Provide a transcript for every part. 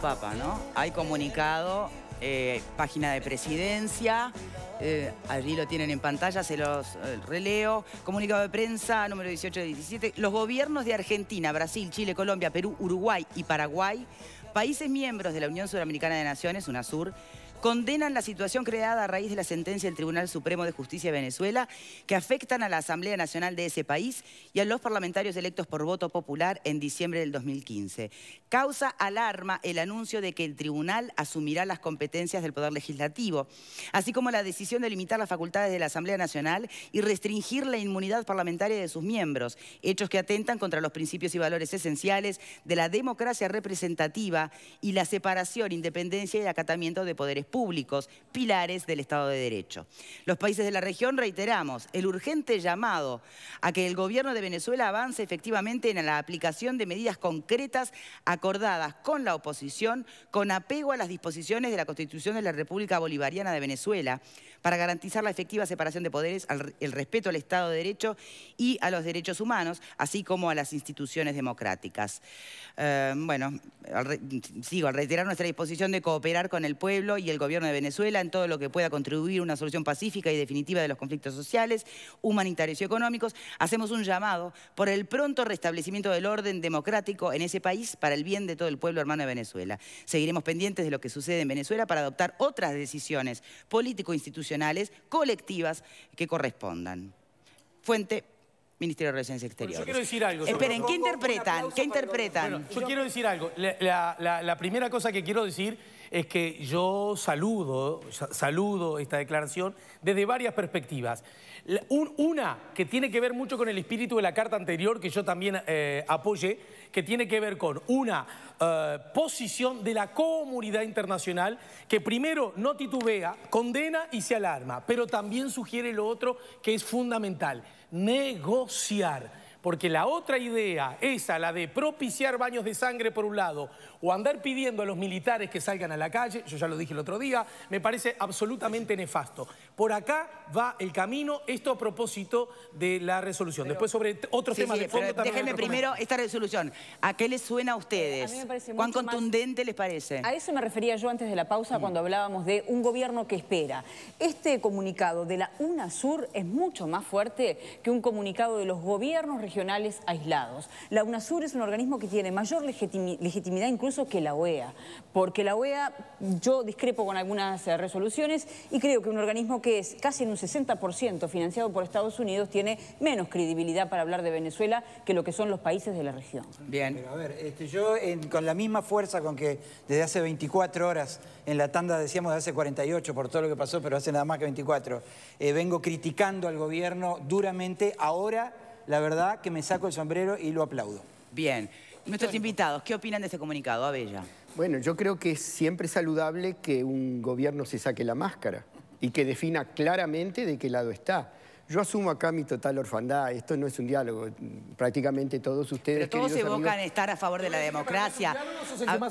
Papa, ¿no? Hay comunicado, eh, página de presidencia, eh, allí lo tienen en pantalla, se los eh, releo. Comunicado de prensa número 18 17. Los gobiernos de Argentina, Brasil, Chile, Colombia, Perú, Uruguay y Paraguay, países miembros de la Unión Sudamericana de Naciones, UNASUR, condenan la situación creada a raíz de la sentencia del Tribunal Supremo de Justicia de Venezuela que afectan a la Asamblea Nacional de ese país y a los parlamentarios electos por voto popular en diciembre del 2015. Causa alarma el anuncio de que el tribunal asumirá las competencias del Poder Legislativo, así como la decisión de limitar las facultades de la Asamblea Nacional y restringir la inmunidad parlamentaria de sus miembros, hechos que atentan contra los principios y valores esenciales de la democracia representativa y la separación, independencia y acatamiento de poderes públicos, pilares del Estado de Derecho. Los países de la región reiteramos el urgente llamado a que el gobierno de Venezuela avance efectivamente en la aplicación de medidas concretas acordadas con la oposición con apego a las disposiciones de la Constitución de la República Bolivariana de Venezuela para garantizar la efectiva separación de poderes, el respeto al Estado de Derecho y a los derechos humanos, así como a las instituciones democráticas. Eh, bueno, sigo, al reiterar nuestra disposición de cooperar con el pueblo y el gobierno de Venezuela en todo lo que pueda contribuir a una solución pacífica y definitiva de los conflictos sociales, humanitarios y económicos, hacemos un llamado por el pronto restablecimiento del orden democrático en ese país para el bien de todo el pueblo hermano de Venezuela. Seguiremos pendientes de lo que sucede en Venezuela para adoptar otras decisiones político-institucionales colectivas que correspondan. Fuente Ministerio de Relaciones Exteriores. yo quiero decir algo. Esperen, ¿qué interpretan? ¿Qué interpretan? yo quiero decir algo. la primera cosa que quiero decir es que yo saludo, saludo esta declaración desde varias perspectivas. Una que tiene que ver mucho con el espíritu de la carta anterior, que yo también eh, apoyé, que tiene que ver con una eh, posición de la comunidad internacional que primero no titubea, condena y se alarma, pero también sugiere lo otro que es fundamental, negociar porque la otra idea, esa, la de propiciar baños de sangre por un lado, o andar pidiendo a los militares que salgan a la calle, yo ya lo dije el otro día, me parece absolutamente nefasto por acá va el camino, esto a propósito de la resolución. Después sobre otros temas de fondo también. Déjenme primero esta resolución. ¿A qué les suena a ustedes? A mí me parece ¿Cuán contundente les parece? A eso me refería yo antes de la pausa cuando hablábamos de un gobierno que espera. Este comunicado de la UNASUR es mucho más fuerte que un comunicado de los gobiernos regionales aislados. La UNASUR es un organismo que tiene mayor legitimidad incluso que la OEA, porque la OEA, yo discrepo con algunas eh, resoluciones y creo que un organismo que que es casi en un 60% financiado por Estados Unidos, tiene menos credibilidad para hablar de Venezuela que lo que son los países de la región. Bien. a ver, este, yo con la misma fuerza con que desde hace 24 horas, en la tanda decíamos de hace 48 por todo lo que pasó, pero hace nada más que 24, eh, vengo criticando al gobierno duramente, ahora la verdad que me saco el sombrero y lo aplaudo. Bien. Nuestros invitados, ¿qué opinan de este comunicado, Abella? Bueno, yo creo que es siempre saludable que un gobierno se saque la máscara y que defina claramente de qué lado está. Yo asumo acá mi total orfandad, esto no es un diálogo, prácticamente todos ustedes... Pero todos evocan estar a favor de la democracia. A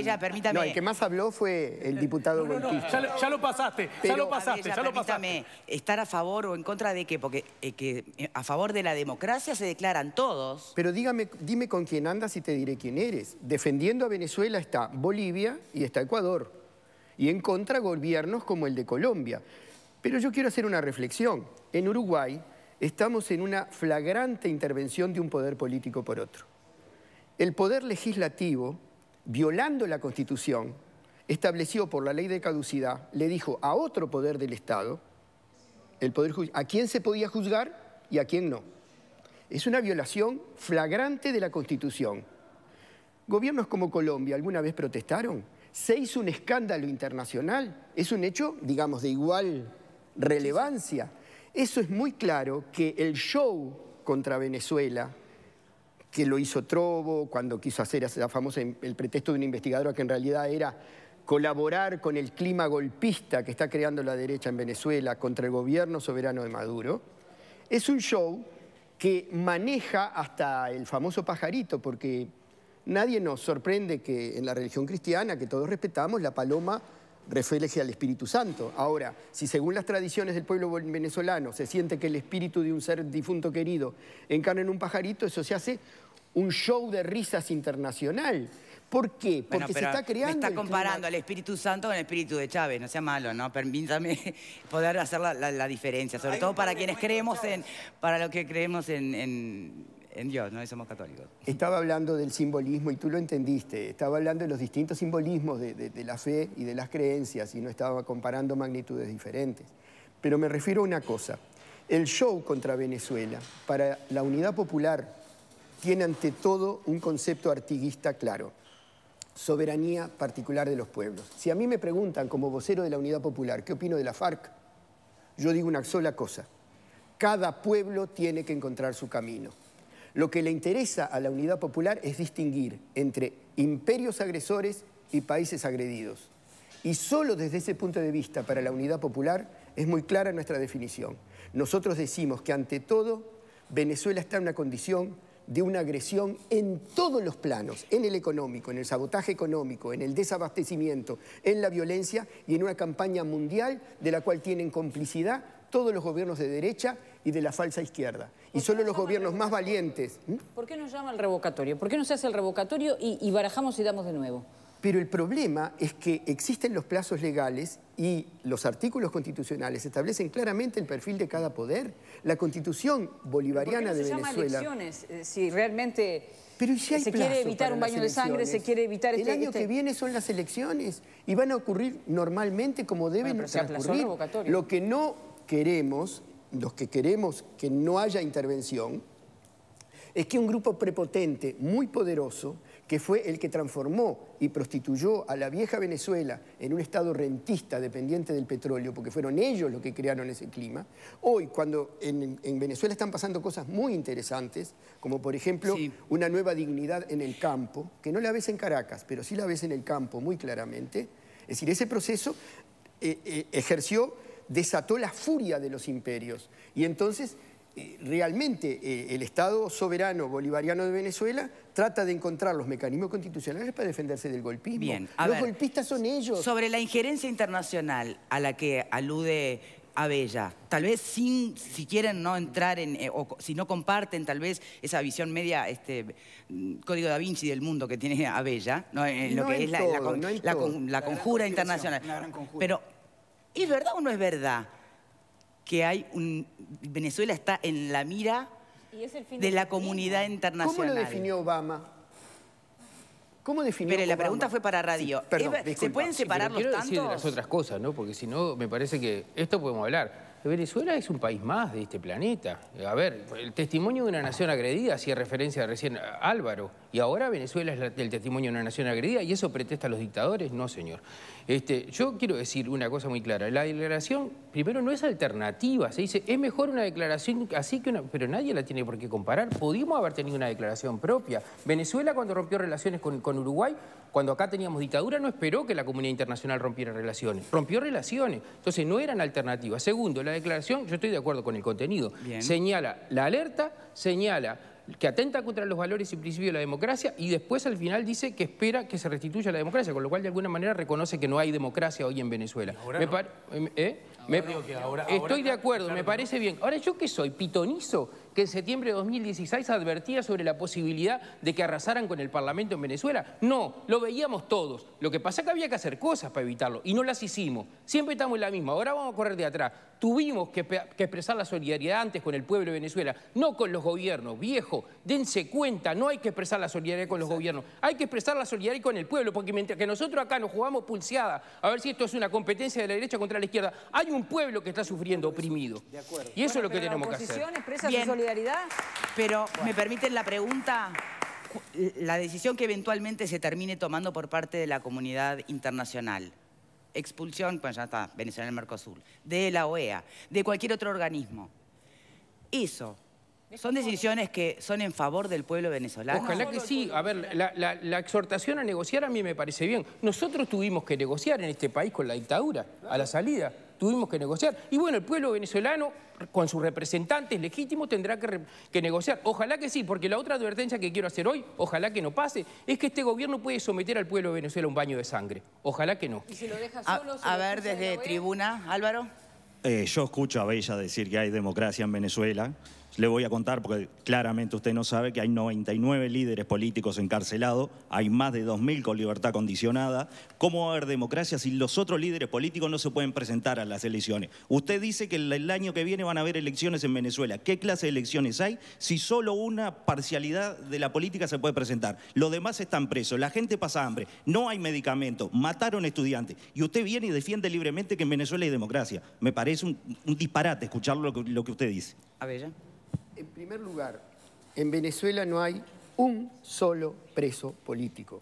ya, permítame. No, el que más habló fue el diputado no, ya, lo, pasaste, ya lo pasaste, ya lo pasaste. ¿estar a favor o en contra de qué? Porque eh, eh, a favor de la democracia se declaran todos. Pero dígame, dime con quién andas y te diré quién eres. Defendiendo a Venezuela está Bolivia y está Ecuador y en contra gobiernos como el de Colombia. Pero yo quiero hacer una reflexión. En Uruguay estamos en una flagrante intervención de un poder político por otro. El poder legislativo, violando la Constitución, estableció por la ley de caducidad, le dijo a otro poder del Estado, el poder a quién se podía juzgar y a quién no. Es una violación flagrante de la Constitución. Gobiernos como Colombia alguna vez protestaron se hizo un escándalo internacional. Es un hecho, digamos, de igual relevancia. Eso es muy claro que el show contra Venezuela, que lo hizo Trobo cuando quiso hacer famosa, el pretexto de un investigadora que en realidad era colaborar con el clima golpista que está creando la derecha en Venezuela contra el gobierno soberano de Maduro, es un show que maneja hasta el famoso pajarito, porque Nadie nos sorprende que en la religión cristiana, que todos respetamos, la paloma refleje al Espíritu Santo. Ahora, si según las tradiciones del pueblo venezolano se siente que el espíritu de un ser difunto querido encarna en un pajarito, eso se hace un show de risas internacional. ¿Por qué? Porque se está creando. Me está comparando al Espíritu Santo con el Espíritu de Chávez, no sea malo, ¿no? Permítame poder hacer la, diferencia, sobre todo para quienes creemos en. para los que creemos en en Dios, no somos católicos. Estaba hablando del simbolismo y tú lo entendiste. Estaba hablando de los distintos simbolismos de la fe y de las creencias y no estaba comparando magnitudes diferentes. Pero me refiero a una cosa. El show contra Venezuela para la unidad popular tiene ante todo un concepto artiguista claro. Soberanía particular de los pueblos. Si a mí me preguntan como vocero de la Unidad Popular qué opino de la FARC, yo digo una sola cosa. Cada pueblo tiene que encontrar su camino. Lo que le interesa a la unidad popular es distinguir entre imperios agresores y países agredidos. Y solo desde ese punto de vista para la unidad popular es muy clara nuestra definición. Nosotros decimos que ante todo Venezuela está en una condición de una agresión en todos los planos, en el económico, en el sabotaje económico, en el desabastecimiento, en la violencia y en una campaña mundial de la cual tienen complicidad todos los gobiernos de derecha y de la falsa izquierda y solo los gobiernos más valientes... ¿Mm? ¿Por qué nos llama el revocatorio? ¿Por qué no se hace el revocatorio y, barajamos y damos de nuevo? Pero el problema es que existen los plazos legales y los artículos constitucionales establecen claramente el perfil de cada poder. La constitución bolivariana ¿Por qué se llama elecciones eh, si realmente Pero eh, se quiere evitar un baño de sangre, se quiere evitar... El este, año este que viene son las elecciones y van a ocurrir normalmente como deben ocurrir. Lo que no queremos los que queremos que no haya intervención, es que un grupo prepotente, muy poderoso, que fue el que transformó y prostituyó a la vieja Venezuela en un estado rentista dependiente del petróleo, porque fueron ellos los que crearon ese clima, hoy cuando en, Venezuela están pasando cosas muy interesantes, como por ejemplo una nueva dignidad en el campo, que no la ves en Caracas, pero sí la ves en el campo muy claramente, es decir, ese proceso eh, eh, ejerció desató la furia de los imperios. Y entonces eh, realmente eh, el Estado soberano bolivariano de Venezuela trata de encontrar los mecanismos constitucionales para defenderse del golpismo. Bien, los golpistas son ellos. Sobre la injerencia internacional a la que alude Abella, tal vez sin, si quieren no entrar en, eh, o si no comparten tal vez esa visión media, este mm, código da Vinci del mundo que tiene Abella, lo que es la, la, conjura internacional. ¿Es verdad o no es verdad que hay un, Venezuela está en la mira de la comunidad internacional? ¿Cómo lo definió Obama? ¿Cómo definió Pero la pregunta fue para radio. ¿Se pueden separar los tantos? quiero decir las otras cosas, Porque si no, me parece que esto podemos hablar Venezuela es un país más de este planeta. A ver, el testimonio de una nación agredida hacía referencia recién Álvaro, y ahora Venezuela es el testimonio de una nación agredida, y eso pretesta a los dictadores, no señor. Este, yo quiero decir una cosa muy clara, la declaración primero no es alternativa, se dice, es mejor una declaración así que una... Pero nadie la tiene por qué comparar, pudimos haber tenido una declaración propia. Venezuela cuando rompió relaciones con, con Uruguay, cuando acá teníamos dictadura, no esperó que la comunidad internacional rompiera relaciones, rompió relaciones, entonces no eran alternativas. Segundo, la declaración, yo estoy de acuerdo con el contenido. Señala la alerta, señala que atenta contra los valores y principios de la democracia y después al final dice que espera que se restituya la democracia, con lo cual de alguna manera reconoce que no hay democracia hoy en Venezuela. estoy de acuerdo, me parece bien. Ahora, ¿yo qué soy? ¿Pitonizo? que en septiembre de 2016 advertía sobre la posibilidad de que arrasaran con el Parlamento en Venezuela. No, lo veíamos todos. Lo que pasa es que había que hacer cosas para evitarlo y no las hicimos. Siempre estamos en la misma. Ahora vamos a correr de atrás. Tuvimos que, expresar la solidaridad antes con el pueblo de Venezuela, no con los gobiernos. Viejo, dense cuenta, no hay que expresar la solidaridad con los gobiernos. Hay que expresar la solidaridad con el pueblo, porque mientras que nosotros acá nos jugamos pulseada a ver si esto es una competencia de la derecha contra la izquierda, hay un pueblo que está sufriendo oprimido. De acuerdo. Y eso es lo que tenemos que hacer. Pero, ¿me permiten la pregunta? La decisión que eventualmente se termine tomando por parte de la comunidad internacional, expulsión, pues ya está, Venezuela en el Mercosur, de la OEA, de cualquier otro organismo, eso, ¿Son decisiones que son en favor del pueblo venezolano? Ojalá que sí. A ver, la, exhortación a negociar a mí me parece bien. Nosotros tuvimos que negociar en este país con la dictadura, a la salida tuvimos que negociar. Y bueno, el pueblo venezolano, con sus representantes legítimos, tendrá que, negociar. Ojalá que sí, porque la otra advertencia que quiero hacer hoy, ojalá que no pase, es que este gobierno puede someter al pueblo de Venezuela a un baño de sangre. Ojalá que no. a, ver, desde e tribuna, Álvaro. Eh, yo escucho a Bella decir que hay democracia en Venezuela. Le voy a contar, porque claramente usted no sabe, que hay 99 líderes políticos encarcelados, hay más de 2.000 con libertad condicionada. ¿Cómo va a haber democracia si los otros líderes políticos no se pueden presentar a las elecciones? Usted dice que el año que viene van a haber elecciones en Venezuela. ¿Qué clase de elecciones hay si solo una parcialidad de la política se puede presentar? Los demás están presos, la gente pasa hambre, no hay medicamentos, mataron estudiantes. Y usted viene y defiende libremente que en Venezuela hay democracia. Me parece un, disparate escuchar lo que, usted dice. ya en primer lugar, en Venezuela no hay un solo preso político.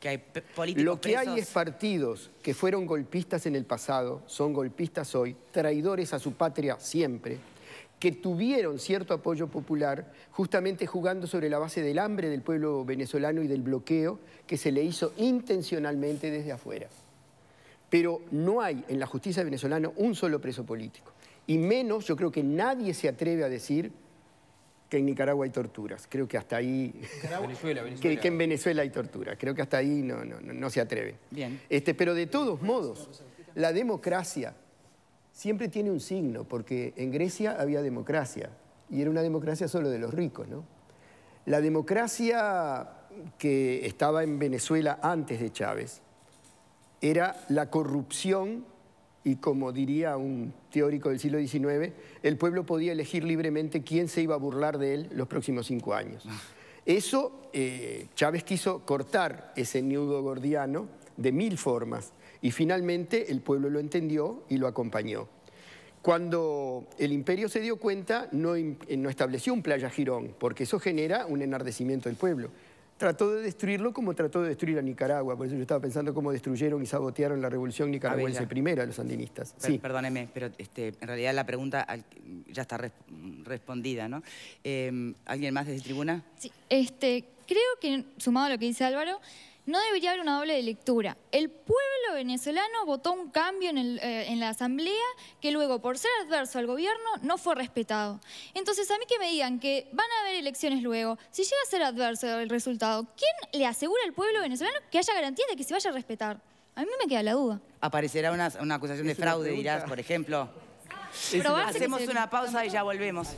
Lo que hay es partidos que fueron golpistas en el pasado, son golpistas hoy, traidores a su patria siempre, que tuvieron cierto apoyo popular justamente jugando sobre la base del hambre del pueblo venezolano y del bloqueo que se le hizo intencionalmente desde afuera. Pero no hay en la justicia venezolana un solo preso político. Y menos, yo creo que nadie se atreve a decir que en Nicaragua hay torturas. Creo que hasta ahí... Que, en Venezuela hay torturas, Creo que hasta ahí no, no, no se atreve. Bien. Este, pero de todos modos, la democracia siempre tiene un signo, porque en Grecia había democracia, y era una democracia solo de los ricos, ¿no? La democracia que estaba en Venezuela antes de Chávez era la corrupción y como diría un teórico del siglo XIX, el pueblo podía elegir libremente quién se iba a burlar de él los próximos cinco años. Eso, eh, Chávez quiso cortar ese nudo gordiano de mil formas y finalmente el pueblo lo entendió y lo acompañó. Cuando el imperio se dio cuenta, no eh, estableció un playa girón, porque eso genera un enardecimiento del pueblo trató de destruirlo como trató de destruir a Nicaragua. Por eso yo estaba pensando cómo destruyeron y sabotearon la revolución nicaragüense primera, los sandinistas. sí. Perdóneme, pero este, en realidad la pregunta ya está respondida, ¿no? Eh, ¿Alguien más desde tribuna? Sí, este, creo que, sumado a lo que dice Álvaro, no debería haber una doble lectura. El pueblo venezolano votó un cambio eh, en, la asamblea que luego, por ser adverso al gobierno, no fue respetado. Entonces, a mí que me digan que van a haber elecciones luego, si llega a ser adverso el resultado, ¿quién le asegura al pueblo venezolano que haya garantía de que se vaya a respetar? A mí me queda la duda. ¿Aparecerá una, acusación de fraude, dirás, por ejemplo? Hacemos una pausa y ya volvemos.